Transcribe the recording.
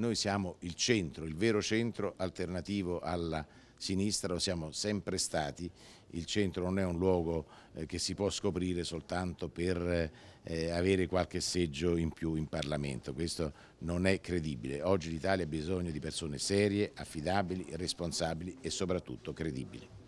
Noi siamo il centro, il vero centro alternativo alla sinistra, lo siamo sempre stati. Il centro non è un luogo eh, che si può scoprire soltanto per eh, avere qualche seggio in più in Parlamento. Questo non è credibile. Oggi l'Italia ha bisogno di persone serie, affidabili, responsabili e soprattutto credibili.